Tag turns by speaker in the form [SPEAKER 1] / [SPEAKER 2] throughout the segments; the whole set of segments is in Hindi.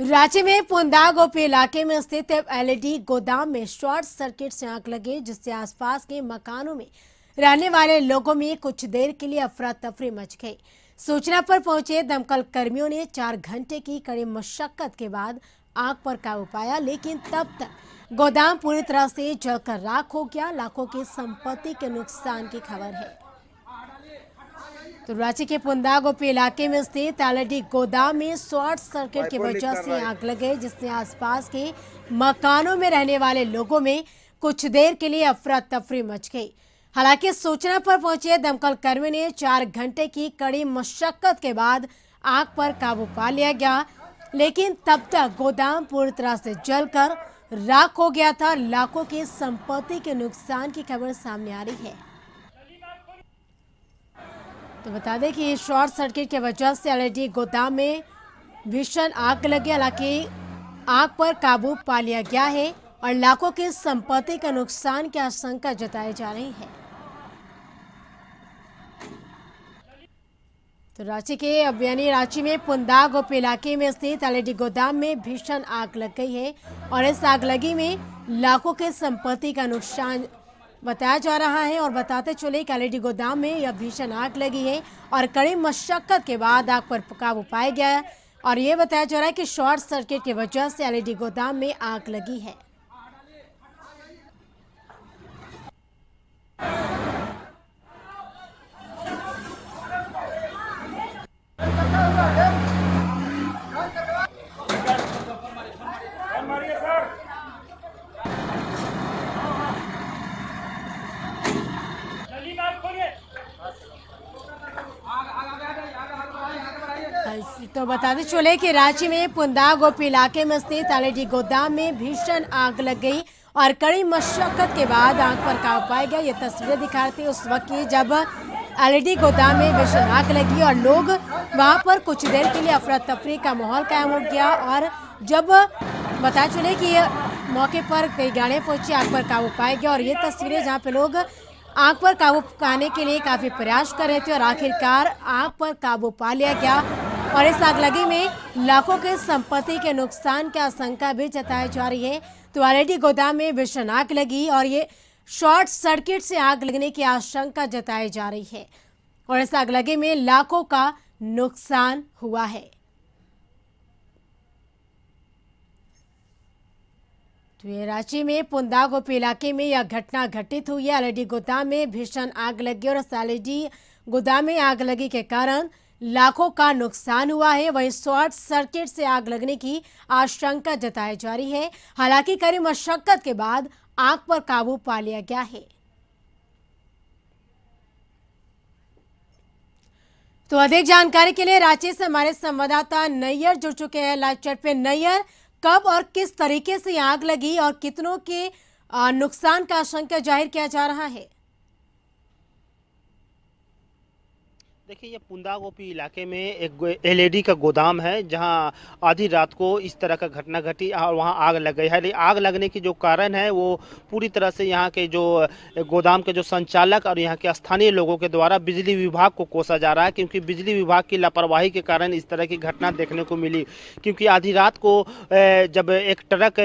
[SPEAKER 1] रांची में पुंदा गोपी इलाके में स्थित एलईडी गोदाम में शॉर्ट सर्किट से आग लगी जिससे आसपास के मकानों में रहने वाले लोगों में कुछ देर के लिए अफरा तफरी मच गई सूचना पर पहुंचे दमकल कर्मियों ने चार घंटे की कड़ी मशक्कत के बाद आग पर काबू पाया लेकिन तब तक गोदाम पूरी तरह से जलकर राख हो गया लाखों की संपत्ति के नुकसान की खबर है तो रांची के पुंदा गोपी इलाके में स्थित तालाडी गोदाम में शॉर्ट सर्किट की वजह से आग लग गई जिससे आसपास के मकानों में रहने वाले लोगों में कुछ देर के लिए अफरा तफरी मच गई हालांकि सूचना पर पहुंचे दमकल कर्मी ने चार घंटे की कड़ी मशक्कत के बाद आग पर काबू पा लिया गया लेकिन तब तक गोदाम पूरी तरह से जलकर राख हो गया था लाखों की संपत्ति के नुकसान की खबर सामने आ रही है तो बता दें कि शॉर्ट सर्किट की वजह से एलईडी गोदाम में भीषण आग लगी हालांकि आग पर काबू पा लिया गया है और लाखों की संपत्ति का नुकसान की आशंका जताई जा रही है तो रांची के अब यानी रांची में पुंदा गोप इलाके में स्थित एलईडी गोदाम में भीषण आग लग गई है और इस आग लगी में लाखों के संपत्ति का नुकसान बताया जा रहा है और बताते चले कैलेडी गोदाम में यह भीषण आग लगी है और कड़ी मशक्कत के बाद आग पर काबू पाया गया और ये बताया जा रहा है कि शॉर्ट सर्किट की वजह से एलईडी गोदाम में आग लगी है तो बता दें चले कि रांची में पुंदा गोपी इलाके में स्थित एलईडी गोदाम में भीषण आग लग गई और कड़ी मशक्कत के बाद आग पर काबू पाया गया ये तस्वीरें दिखाती उस वक्त की जब एलईडी गोदाम में भीषण आग लगी और लोग वहां पर कुछ देर के लिए अफरा तफरी का माहौल कायम हो गया और जब बता चले कि मौके पर कई गाड़े पहुंची आग पर काबू पाया गया और ये तस्वीरें जहाँ पे लोग आग पर काबू पाने के लिए काफ़ी प्रयास कर रहे थे और आखिरकार आग पर काबू पा लिया गया और इस आग लगी में लाखों के संपत्ति के नुकसान की आशंका भी जताई जा रही है तो आरएडी गोदाम में भीषण आग लगी और ये शॉर्ट सर्किट से आग लगने की आशंका जताई जा रही है और इस लगी में लाखों का नुकसान हुआ है तो ये रांची में पुंदा गोपी इलाके में यह घटना घटित हुई है एलईडी गोदाम में भीषण आग लगी और एलईडी गोदाम में आग लगी के कारण लाखों का नुकसान हुआ है वहीं शॉर्ट सर्किट से आग लगने की आशंका जताई जा रही है हालांकि कड़ी मशक्कत के बाद आग पर काबू पा लिया गया है तो अधिक जानकारी के लिए रांची से हमारे संवाददाता नैयर जुड़ चुके हैं लाइव चैट पे नैयर कब और किस तरीके से आग लगी और कितनों के नुकसान का आशंका जाहिर किया जा रहा है
[SPEAKER 2] देखिए ये पुंदा गोपी इलाके में एक एलईडी का गोदाम है जहां आधी रात को इस तरह का घटना घटी और वहां आग लग गई है आग लगने की जो कारण है वो पूरी तरह से यहां के जो गोदाम के जो संचालक और यहां के स्थानीय लोगों के द्वारा बिजली विभाग को कोसा जा रहा है क्योंकि बिजली विभाग की लापरवाही के कारण इस तरह की घटना देखने को मिली क्योंकि आधी रात को जब एक ट्रक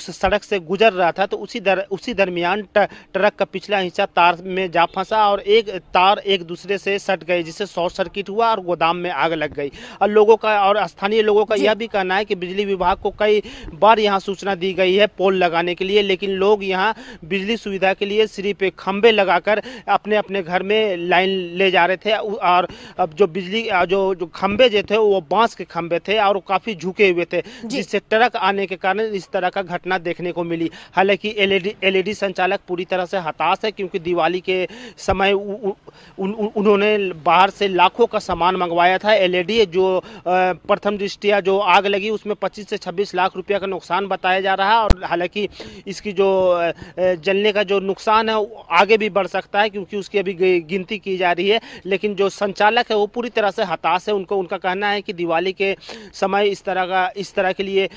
[SPEAKER 2] उस सड़क से गुजर रहा था तो उसी दर उसी दरमियान ट्रक का पिछला हिस्सा तार में जा फंसा और एक तार एक दूसरे से सट गए जिससे शॉर्ट सर्किट हुआ और गोदाम में आग लग गई और लोगों का और स्थानीय लोगों का यह भी कहना है कि बिजली विभाग को कई बार यहाँ सूचना दी गई है पोल लगाने के लिए लेकिन लोग यहाँ बिजली सुविधा के लिए सिर्फ खंबे लगाकर अपने अपने घर में लाइन ले जा रहे थे और अब जो बिजली जो जो खंबे जो थे वो बांस के खंबे थे और काफ़ी झुके हुए थे जिससे ट्रक आने के कारण इस तरह का घटना देखने को मिली हालांकि एलईडी एलईडी संचालक पूरी तरह से हताश है क्योंकि दिवाली के समय उ, उ, उ, उन्होंने बाहर से लाखों का सामान मंगवाया था एलईडी जो प्रथम दृष्टिया जो आग लगी उसमें 25 से 26 लाख रुपया का नुकसान बताया जा रहा है और हालांकि इसकी जो जलने का जो नुकसान है आगे भी बढ़ सकता है क्योंकि उसकी अभी गिनती की जा रही है लेकिन जो संचालक है वो पूरी तरह से हताश है उनको उनका कहना है कि दिवाली के समय इस तरह का इस तरह के लिए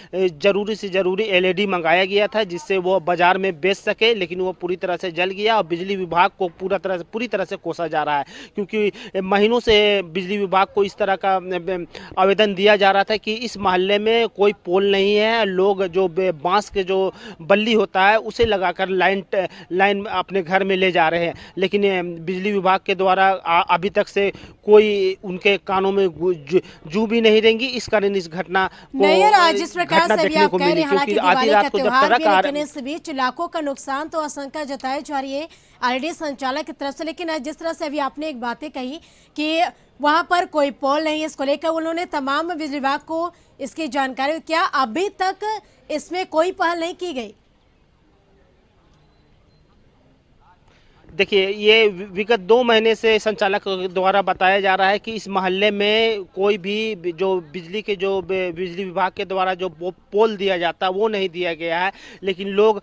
[SPEAKER 2] ज़रूरी से ज़रूरी एलईडी मंगाया गया था जिससे वो बाज़ार में बेच सके लेकिन वो पूरी तरह से जल गया और बिजली विभाग को पूरा तरह से पूरी तरह से कोसा जा रहा है क्योंकि महीनों से बिजली विभाग को इस तरह का आवेदन दिया जा रहा था कि इस मोहल्ले में कोई पोल नहीं है लोग जो बांस के जो बल्ली होता है उसे लगाकर लाइन लाइन अपने घर में ले जा रहे हैं लेकिन बिजली विभाग के द्वारा अभी तक से कोई उनके कानों में जू भी नहीं रहेंगी इस कारण इस घटना घटना देखने को मिली क्योंकि आधी रात को जब इस
[SPEAKER 1] बीच लाखों का नुकसान तो आशंका जताई जा रही है आरडी संचालक की तरफ से लेकिन जिस तरह से अभी आपने एक बातें कही थी कि वहाँ पर कोई पोल नहीं है इसको लेकर उन्होंने तमाम विभाग को इसकी जानकारी क्या अभी तक इसमें कोई पहल नहीं की गई
[SPEAKER 2] देखिए ये विगत दो महीने से संचालक द्वारा बताया जा रहा है कि इस मोहल्ले में कोई भी जो बिजली के जो बिजली विभाग के द्वारा जो पोल दिया जाता है वो नहीं दिया गया है लेकिन लोग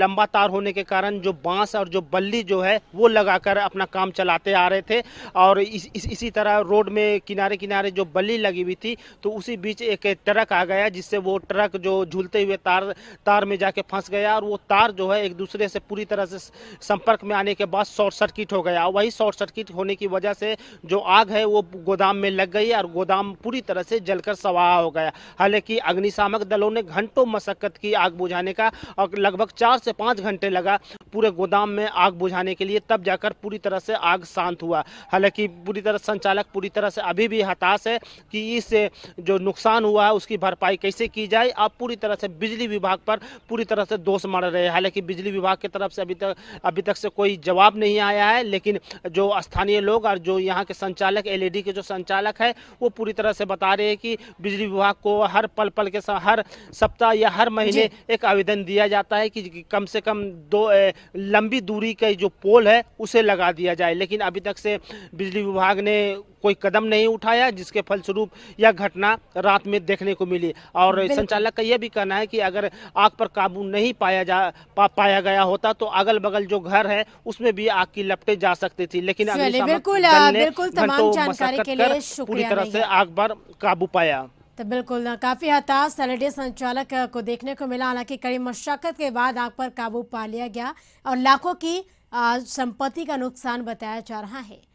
[SPEAKER 2] लंबा तार होने के कारण जो बांस और जो बल्ली जो है वो लगाकर अपना काम चलाते आ रहे थे और इस, इस इसी तरह रोड में किनारे किनारे जो बल्ली लगी हुई थी तो उसी बीच एक ट्रक आ गया जिससे वो ट्रक जो झूलते हुए तार तार में जाके फंस गया और वो तार जो है एक दूसरे से पूरी तरह से संपर्क में आने के बाद शॉर्ट सर्किट हो गया वही शॉर्ट सर्किट होने की वजह से जो आग है वो गोदाम में लग गई और गोदाम पूरी तरह से जलकर सवाह हो गया हालांकि अग्निशामक दलों ने घंटों मशक्कत की आग बुझाने का और लगभग चार से पाँच घंटे लगा पूरे गोदाम में आग बुझाने के लिए तब जाकर पूरी तरह से आग शांत हुआ हालांकि पूरी तरह संचालक पूरी तरह से अभी भी हताश है कि इस जो नुकसान हुआ है उसकी भरपाई कैसे की जाए आप पूरी तरह से बिजली विभाग पर पूरी तरह से दोष मार रहे हैं हालांकि बिजली विभाग की तरफ से अभी तक अभी तक से कोई कोई जवाब नहीं आया है लेकिन जो स्थानीय लोग और जो यहाँ के संचालक एलईडी e के जो संचालक है वो पूरी तरह से बता रहे हैं कि बिजली विभाग को हर पल पल के हर सप्ताह या हर महीने एक आवेदन दिया जाता है कि कम से कम दो ए, लंबी दूरी का जो पोल है उसे लगा दिया जाए लेकिन अभी तक से बिजली विभाग ने कोई कदम नहीं उठाया जिसके फलस्वरूप यह घटना रात में देखने को मिली और संचालक का यह भी कहना है कि अगर आग पर काबू नहीं पाया जा पा, पाया गया होता तो अगल बगल जो घर है उसमें भी आग की लपटे जा सकती थी लेकिन बिल्कुल बिल्कुल तमाम जानकारी के लिए पूरी तरह से आग पर काबू पाया
[SPEAKER 1] तो बिल्कुल ना काफ़ी हताश सैलडे संचालक को देखने को मिला हालांकि कड़ी मशक्क़त के बाद आग पर काबू पा लिया गया और लाखों की संपत्ति का नुकसान बताया जा रहा है